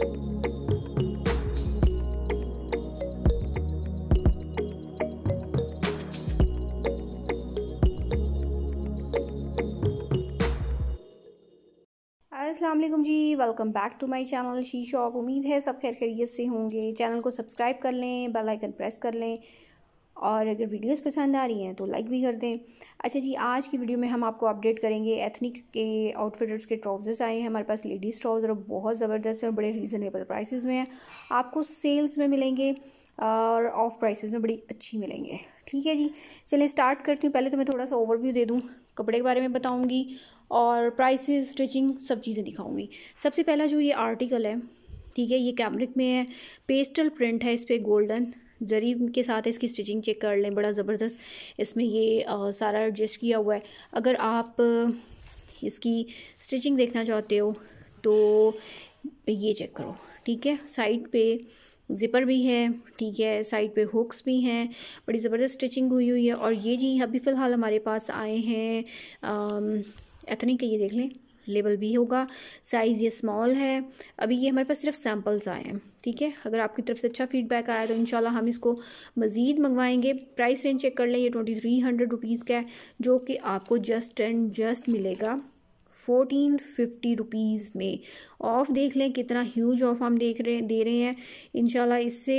Aslam ji welcome back to my channel She Shop उम्मीद है सब खैर खैरियत से होंगे चैनल को सब्सक्राइब कर लें बेल आइकन प्रेस कर लें और अगर वीडियोस पसंद आ रही हैं तो लाइक भी कर दें अच्छा जी आज की वीडियो में हम आपको अपडेट करेंगे एथनिक के आउटफिटर्स के ट्राउज़र्स आए हैं हमारे पास लेडीज़ ट्राउज़र बहुत ज़बरदस्त और बड़े रीज़नेबल प्राइसेस में हैं आपको सेल्स में मिलेंगे और ऑफ प्राइसेस में बड़ी अच्छी मिलेंगे ठीक है जी चलिए स्टार्ट करती हूँ पहले तो मैं थोड़ा सा ओवरव्यू दे दूँ कपड़े के बारे में बताऊँगी और प्राइसेस स्टिचिंग सब चीज़ें दिखाऊँगी सबसे पहला जो ये आर्टिकल है ठीक है ये कैमरिक में है पेस्टल प्रिंट है इस पर गोल्डन ज़री के साथ इसकी स्टिचिंग चेक कर लें बड़ा ज़बरदस्त इसमें ये आ, सारा एडजस्ट किया हुआ है अगर आप इसकी स्टिचिंग देखना चाहते हो तो ये चेक करो ठीक है साइड पे ज़िपर भी है ठीक है साइड पे हुक्स भी हैं बड़ी ज़बरदस्त स्टिचिंग हुई हुई है और ये जी अभी फ़िलहाल हमारे पास आए हैं एथनिक के ये देख लें लेबल भी होगा साइज़ ये स्मॉल है अभी ये हमारे पास सिर्फ सैम्पल्स आए हैं ठीक है अगर आपकी तरफ से अच्छा फीडबैक आया तो इन हम इसको मज़ीद मंगवाएंगे प्राइस रेंज चेक कर लें ये ट्वेंटी थ्री हंड्रेड रुपीज़ का है जो कि आपको जस्ट एंड जस्ट मिलेगा फोटीन फिफ्टी रुपीज़ में ऑफ़ देख लें कितना ह्यूज ऑफ़ हम देख रहे दे रहे हैं इन इससे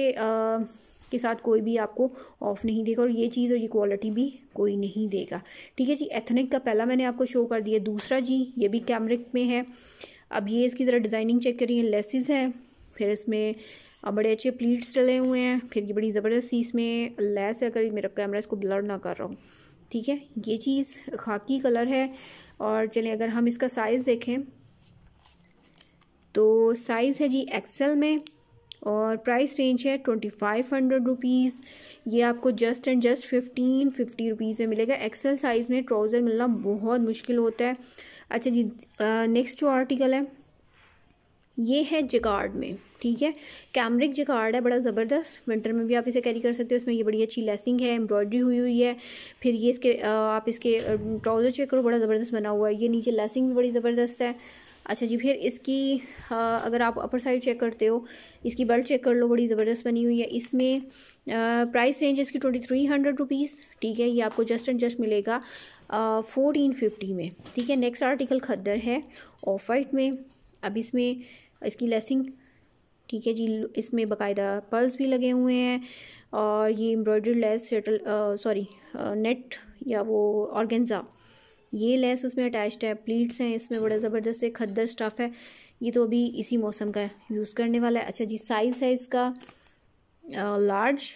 के साथ कोई भी आपको ऑफ नहीं देगा और ये चीज़ और ये क्वालिटी भी कोई नहीं देगा ठीक है जी एथनिक का पहला मैंने आपको शो कर दिया दूसरा जी ये भी कैमरिक में है अब ये इसकी ज़रा डिज़ाइनिंग चेक करिए लेसिस है फिर इसमें बड़े अच्छे प्लीट्स डले हुए हैं फिर ये बड़ी ज़बरदस्त इसमें लेस है अगर मेरा कैमरा इसको ब्लर ना कर रहा हूँ ठीक है ये चीज़ खाकी कलर है और चलें अगर हम इसका साइज़ देखें तो साइज़ है जी एक्सेल में और प्राइस रेंज है ट्वेंटी फाइव हंड्रेड रुपीज़ ये आपको just and just fifteen fifty rupees में मिलेगा एक्सेल साइज़ में ट्राउज़र मिलना बहुत मुश्किल होता है अच्छा जी नेक्स्ट जो आर्टिकल है ये है जिकार्ड में ठीक है कैमरिक जिकार्ड है बड़ा ज़बरदस्त विंटर में भी आप इसे कैरी कर सकते हो इसमें ये बड़ी अच्छी लेसिंग है एम्ब्रॉयडरी हुई हुई है फिर ये इसके आप इसके ट्राउज़र चेक करो बड़ा ज़बरदस्त बना हुआ है ये नीचे लेसिंग भी बड़ी ज़बरदस्त है अच्छा जी फिर इसकी आ, अगर आप अपर साइड चेक करते हो इसकी बेल्ट चेक कर लो बड़ी ज़बरदस्त बनी हुई है इसमें प्राइस रेंज इसकी ट्वेंटी थ्री हंड्रेड रुपीज़ ठीक है ये आपको जस्ट एंड जस्ट मिलेगा फोर्टीन फिफ्टी में ठीक है नेक्स्ट आर्टिकल खद्दर है ऑफ वाइट में अब इसमें इसकी लेसिंग ठीक है जी इसमें बकायदा पर्ल्स भी लगे हुए हैं और ये embroider lace shuttle sorry net या वो ऑर्गेन्जा ये लेस उसमें अटैच्ड है प्लीट्स हैं इसमें बड़ा ज़बरदस्त है खद्दर स्टफ़ है ये तो अभी इसी मौसम का यूज़ करने वाला है अच्छा जी साइज़ है इसका लार्ज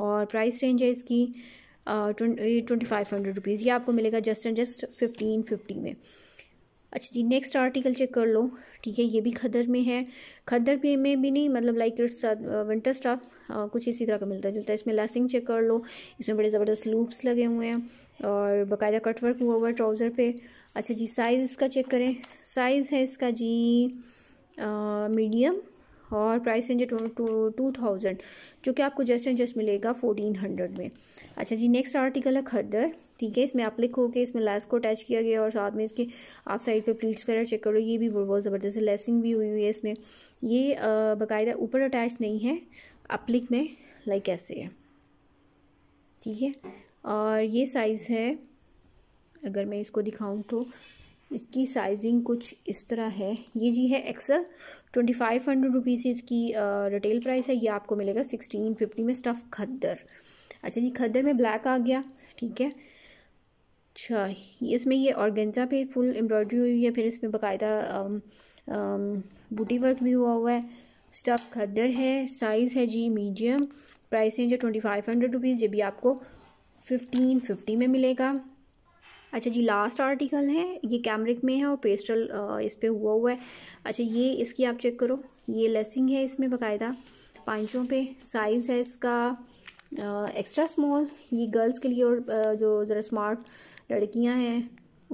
और प्राइस रेंज है इसकी ट्वेंटी फाइव हंड्रेड रुपीज़ ये आपको मिलेगा just and just fifteen fifty में अच्छा जी नेक्स्ट आर्टिकल चेक कर लो ठीक है ये भी खदर में है खदर पे में भी नहीं मतलब लाइक इट्स विंटर स्टाफ कुछ इसी तरह का मिलता जुलता है इसमें लैसिंग चेक कर लो इसमें बड़े ज़बरदस्त लूप्स लगे हुए हैं और बाकायदा कटवर्क हुआ हुआ ट्राउज़र पे अच्छा जी साइज़ इसका चेक करें साइज़ है इसका जी मीडियम uh, और प्राइस रेंज है टू टू थाउजेंड जो कि आपको जस्ट एंड जस्ट मिलेगा फोर्टीन हंड्रेड में अच्छा जी नेक्स्ट आर्टिकल है खद्दर ठीक है इसमें आप कि इसमें लेस को अटैच किया गया और साथ में इसके आप साइड पे प्लीट्स वगैरह चेक करो ये भी बहुत ज़बरदस्त लेसिंग भी हुई हुई है इसमें ये बाकायदा ऊपर अटैच नहीं है अपलिक में लाइक ऐसे है ठीक है और ये साइज़ है अगर मैं इसको दिखाऊँ तो इसकी साइजिंग कुछ इस तरह है ये जी है XL twenty five hundred rupees इसकी रिटेल प्राइस है ये आपको मिलेगा सिक्सटीन फिफ्टी में स्टफ़ खद्दर अच्छा जी खद्दर में ब्लैक आ गया ठीक है अच्छा इसमें ये ऑर्गेंजा पे फुल एम्ब्रॉयडरी हुई है फिर इसमें बाकायदा बूटी वर्क भी हुआ हुआ है स्टफ़ खद्दर है साइज़ है जी मीडियम प्राइस है जो ट्वेंटी फाइव हंड्रेड रुपीज़ ये भी आपको फिफ्टीन फिफ्टी में मिलेगा अच्छा जी लास्ट आर्टिकल है ये कैमरिक में है और पेस्टल इस पर हुआ हुआ है अच्छा ये इसकी आप चेक करो ये लेसिंग है इसमें बाकायदा पाँचों पे साइज़ है इसका एक्स्ट्रा स्मॉल ये गर्ल्स के लिए और जो ज़रा स्मार्ट लड़कियां हैं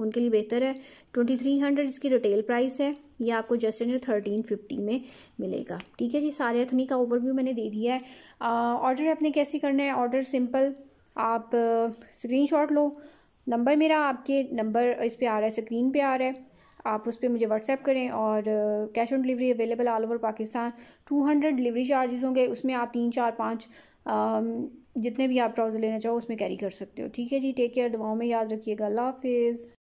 उनके लिए बेहतर है ट्वेंटी थ्री हंड्रेड इसकी रिटेल प्राइस है ये आपको जस्ट एंड थर्टीन फिफ्टी में मिलेगा ठीक है जी सारे अथनी का ओवरव्यू मैंने दे दिया है ऑर्डर आपने कैसे करना है ऑर्डर सिंपल आप स्क्रीनशॉट लो नंबर मेरा आपके नंबर इस पर आ रहा है स्क्रीन पे आ रहा है आप उस पर मुझे व्हाट्सएप करें और cash on delivery available all over Pakistan two hundred delivery charges होंगे उसमें आप तीन चार पाँच जितने भी आप ट्राउज़र लेना चाहो उसमें कैरी कर सकते हो ठीक है जी टेक केयर दवाओं में याद रखिएगा अल्लाह हाफिज़